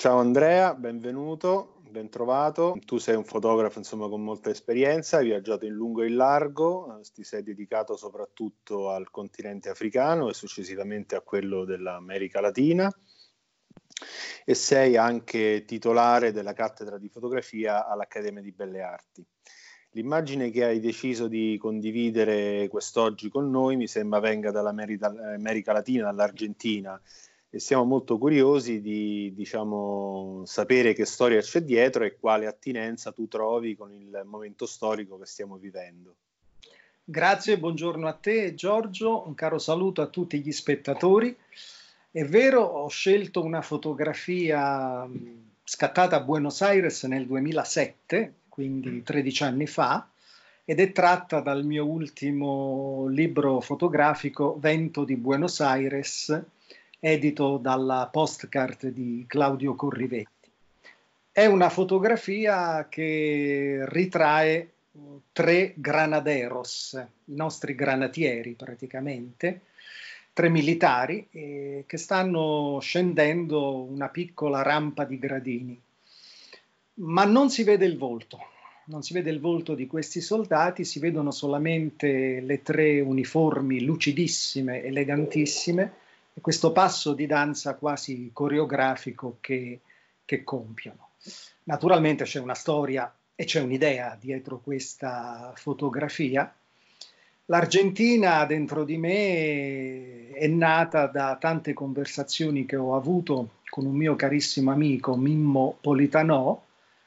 Ciao Andrea, benvenuto, bentrovato. Tu sei un fotografo insomma, con molta esperienza, hai viaggiato in lungo e in largo, eh, ti sei dedicato soprattutto al continente africano e successivamente a quello dell'America Latina e sei anche titolare della cattedra di fotografia all'Accademia di Belle Arti. L'immagine che hai deciso di condividere quest'oggi con noi mi sembra venga dall'America Latina, dall'Argentina, e siamo molto curiosi di diciamo, sapere che storia c'è dietro e quale attinenza tu trovi con il momento storico che stiamo vivendo. Grazie, buongiorno a te Giorgio, un caro saluto a tutti gli spettatori. È vero, ho scelto una fotografia mm, scattata a Buenos Aires nel 2007, quindi 13 mm. anni fa, ed è tratta dal mio ultimo libro fotografico Vento di Buenos Aires, edito dalla postcard di Claudio Corrivetti. È una fotografia che ritrae uh, tre granaderos, i nostri granatieri praticamente, tre militari eh, che stanno scendendo una piccola rampa di gradini, ma non si vede il volto, non si vede il volto di questi soldati, si vedono solamente le tre uniformi lucidissime, elegantissime questo passo di danza quasi coreografico che, che compiono. Naturalmente c'è una storia e c'è un'idea dietro questa fotografia. L'Argentina dentro di me è nata da tante conversazioni che ho avuto con un mio carissimo amico Mimmo Politanò,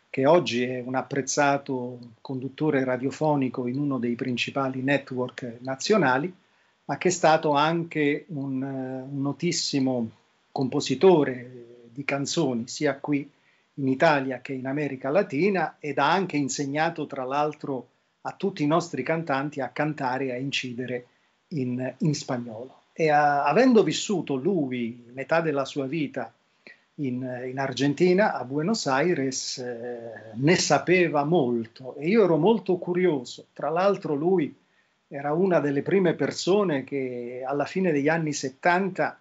che oggi è un apprezzato conduttore radiofonico in uno dei principali network nazionali, ma che è stato anche un, eh, un notissimo compositore di canzoni, sia qui in Italia che in America Latina, ed ha anche insegnato, tra l'altro, a tutti i nostri cantanti a cantare e a incidere in, in spagnolo. E a, eh, avendo vissuto lui metà della sua vita in, eh, in Argentina, a Buenos Aires, eh, ne sapeva molto e io ero molto curioso. Tra l'altro lui era una delle prime persone che alla fine degli anni 70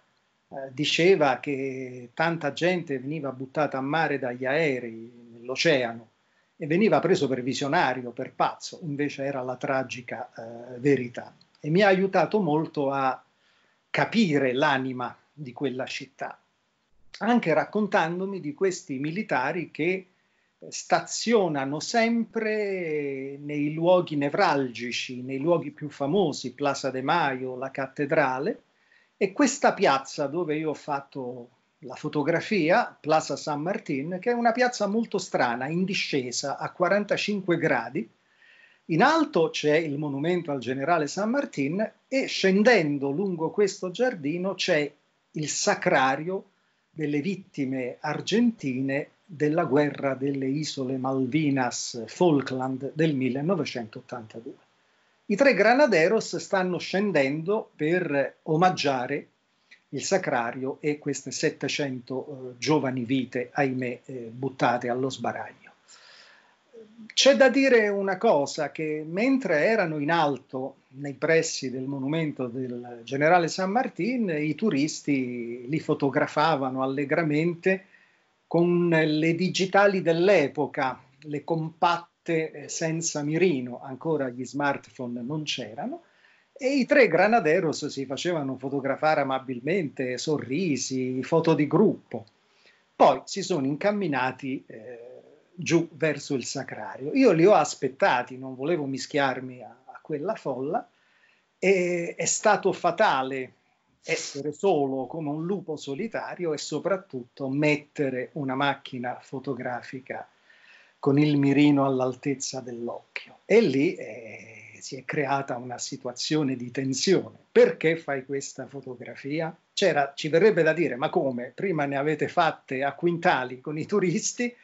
eh, diceva che tanta gente veniva buttata a mare dagli aerei nell'oceano e veniva preso per visionario, per pazzo, invece era la tragica eh, verità. E mi ha aiutato molto a capire l'anima di quella città, anche raccontandomi di questi militari che stazionano sempre nei luoghi nevralgici, nei luoghi più famosi, Plaza de Mayo, la cattedrale, e questa piazza dove io ho fatto la fotografia, Plaza San Martin, che è una piazza molto strana, in discesa a 45 gradi. In alto c'è il monumento al generale San Martin e scendendo lungo questo giardino c'è il sacrario delle vittime argentine della guerra delle isole Malvinas Falkland del 1982. I tre Granaderos stanno scendendo per omaggiare il sacrario e queste 700 eh, giovani vite, ahimè, eh, buttate allo sbaraglio. C'è da dire una cosa, che mentre erano in alto nei pressi del monumento del generale San Martin, i turisti li fotografavano allegramente con eh, le digitali dell'epoca, le compatte eh, senza mirino, ancora gli smartphone non c'erano, e i tre Granaderos si facevano fotografare amabilmente, sorrisi, foto di gruppo. Poi si sono incamminati eh, giù verso il Sacrario. Io li ho aspettati, non volevo mischiarmi a, a quella folla, e è stato fatale essere solo come un lupo solitario e soprattutto mettere una macchina fotografica con il mirino all'altezza dell'occhio. E lì eh, si è creata una situazione di tensione. Perché fai questa fotografia? C'era, ci verrebbe da dire, ma come? Prima ne avete fatte a quintali con i turisti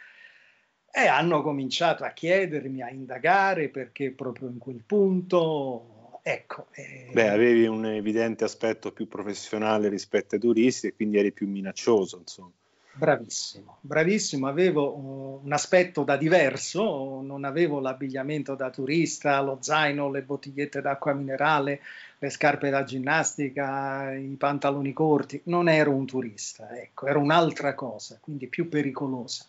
e hanno cominciato a chiedermi, a indagare perché proprio in quel punto Ecco. Eh... Beh, avevi un evidente aspetto più professionale rispetto ai turisti e quindi eri più minaccioso, insomma. Bravissimo, bravissimo, avevo uh, un aspetto da diverso, non avevo l'abbigliamento da turista, lo zaino, le bottigliette d'acqua minerale, le scarpe da ginnastica, i pantaloni corti, non ero un turista, ecco, ero un'altra cosa, quindi più pericolosa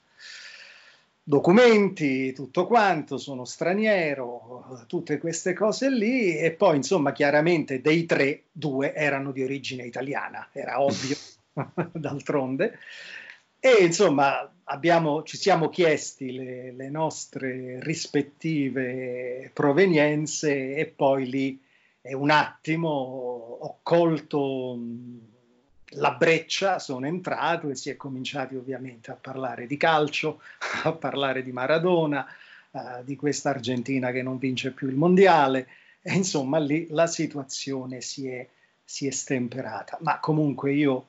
documenti, tutto quanto, sono straniero, tutte queste cose lì e poi insomma chiaramente dei tre, due erano di origine italiana, era ovvio d'altronde e insomma abbiamo, ci siamo chiesti le, le, nostre rispettive provenienze e poi lì un attimo ho colto la breccia sono entrato e si è cominciati ovviamente a parlare di calcio, a parlare di Maradona, uh, di questa Argentina che non vince più il mondiale. E insomma, lì la situazione si è, si è stemperata. Ma comunque io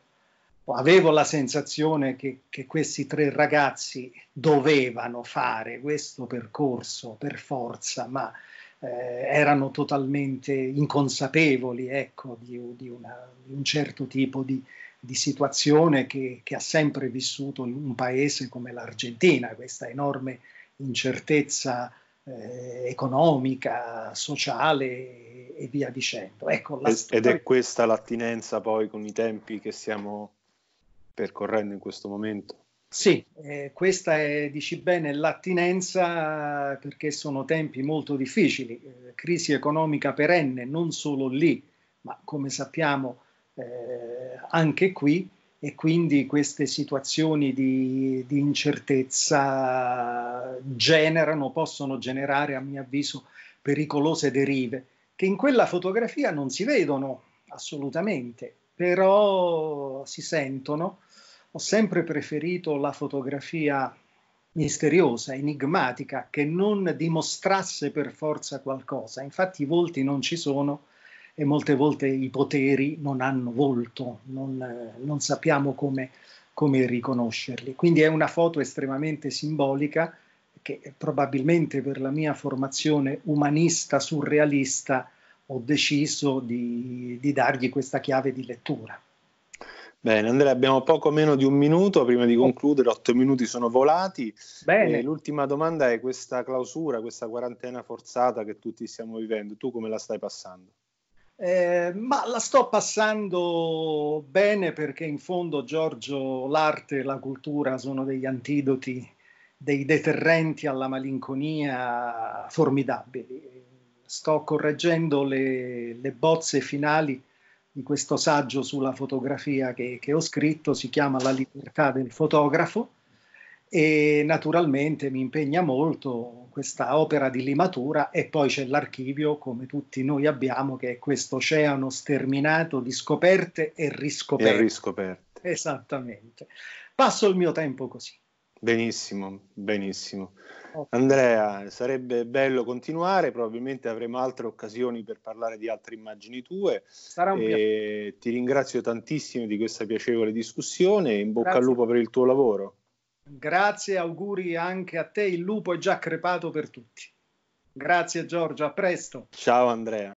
avevo la sensazione che, che questi tre ragazzi dovevano fare questo percorso per forza, ma eh, erano totalmente inconsapevoli ecco, di, di, una, di, un certo tipo di, di situazione che, che, ha sempre vissuto un paese come l'Argentina, questa enorme incertezza eh, economica, sociale e via dicendo. Ecco, ed, storia... ed è questa l'attinenza poi con i tempi che stiamo percorrendo in questo momento? Sì, eh, questa è, dici bene, l'attinenza perché sono tempi molto difficili, eh, crisi economica perenne, non solo lì, ma come sappiamo eh, anche qui, e quindi queste situazioni di, di incertezza generano, possono generare, a mio avviso, pericolose derive che in quella fotografia non si vedono assolutamente, però si sentono ho sempre preferito la fotografia misteriosa, enigmatica, che non dimostrasse per forza qualcosa. Infatti i volti non ci sono e molte volte i poteri non hanno volto, non, eh, non sappiamo come, come riconoscerli. Quindi è una foto estremamente simbolica che probabilmente per la mia formazione umanista, surrealista, ho deciso di, di dargli questa chiave di lettura. Bene, Andrea, abbiamo poco meno di un minuto prima di concludere, otto minuti sono volati. Bene. E l'ultima domanda è questa clausura, questa quarantena forzata che tutti stiamo vivendo, tu come la stai passando? Eh, ma la sto passando bene perché in fondo Giorgio l'arte e la cultura sono degli antidoti, dei deterrenti alla malinconia formidabili. Sto correggendo le, le bozze finali di questo saggio sulla fotografia che, che ho scritto, si chiama La libertà del fotografo e naturalmente mi impegna molto questa opera di limatura e poi c'è l'archivio come tutti noi abbiamo che è questo oceano sterminato di scoperte e riscoperte. E riscoperte. Esattamente. Passo il mio tempo così. Benissimo, benissimo. Okay. Andrea, sarebbe bello continuare, probabilmente avremo altre occasioni per parlare di altre immagini tue. Sarà un piacere. Ti ringrazio tantissimo di questa piacevole discussione in bocca Grazie. al lupo per il tuo lavoro. Grazie, auguri anche a te, il lupo è già crepato per tutti. Grazie Giorgio, a presto. Ciao Andrea.